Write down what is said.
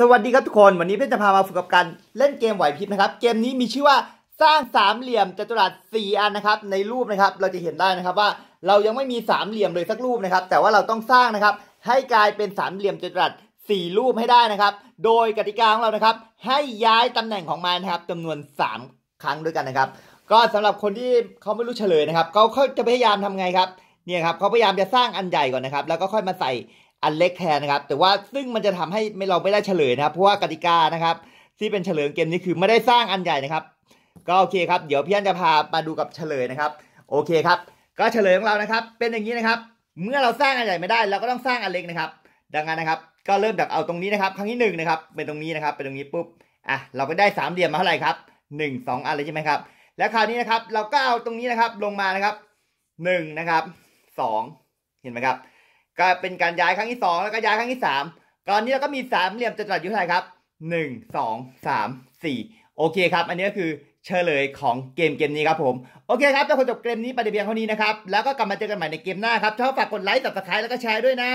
สวัสดีครับทุกคนวันนี้เพื่อนจะพามาฝึกกับการเล่นเกมไหวพริบนะครับเกมนี้มีชื่อว่าสร้างสามเหลี่ยมจัตุรัสสี่อันนะครับในรูปนะครับเราจะเห็นได้นะครับว่าเรายังไม่มีสามเหลี่ยมเลยสักรูปนะครับ แต่ว่าเราต้องสร้างนะครับให้กลายเป็นสามเหลี่ยมจัตุรัสสี่รูปให้ได้นะครับ โดยกติกาของเรานะครับให้ย้ายตำแหน่งของมันนะครับจำนวนสามครั้งด้วยกันนะครับ ก็สำหรับคนที่เขาไม่รู้เฉลยนะครับเขาเขาจะพยายามทำไงครับเนี่ยครับเขาพยายามจะสร้างอันใหญ่ก่อนนะครับแล้วก็ค่อยมาใส่อันเล็กแทนนะครับแต่ว่าซึ่งมันจะทำให้เราไม่ได้เฉลยนะครับเพราะว่ากติกานะครับที่เป็นเฉลยเกมนี้คือไม่ได้สร้างอันใหญ่นะครับ ก็โอเคครับ เดี๋ยวพี่อันจะพามาดูกับเฉลยนะครับโอเคครับก็เฉลยของเรานะครับ เป็นอย่างนี้นะครับ เมื่อเราสร้างอันใหญ่ไม่ได้ เราก็ต้องสร้างอันเล็กนะครับ ดังนั้นนะครับ ก็เริ่มจากเอาตรงนี้นะครับ ครั้งที่หนึ่งนะครับเป็นตรงนี้นะครับเป็นตรงนี้ปุ๊บอ่ะเราก็ได้สามเหลี่ยมมาเท่าไหร่ครับหนึ่งสองอันเลยใช่ไหมครับ แล้วคราวนี้นะครับเราก็เอาตรงนี้นะครับลงมานะครับหนึ่งนะครับสองเห็นไหมครับก็เป็นการย้ายครั้งที่สองแล้วก็ย้ายครั้งที่สามตอนนี้เราก็มีสามเหลี่ยมจัตุรัสอยู่ทาไหนครับ หนึ่งสองสาม สี่ โอเคครับ อันนี้ก็คือเฉลยของเกมเกมนี้ครับผม โอเคครับแ้าคนจบเกมนี้ไปเดียงเท่านี้นะครับ แล้วก็กลับมาเจอกันใหม่ในเกมหน้าครับ ชอบฝากกดไลค์ติดตามแล้วก็แชร์ด้วยนะ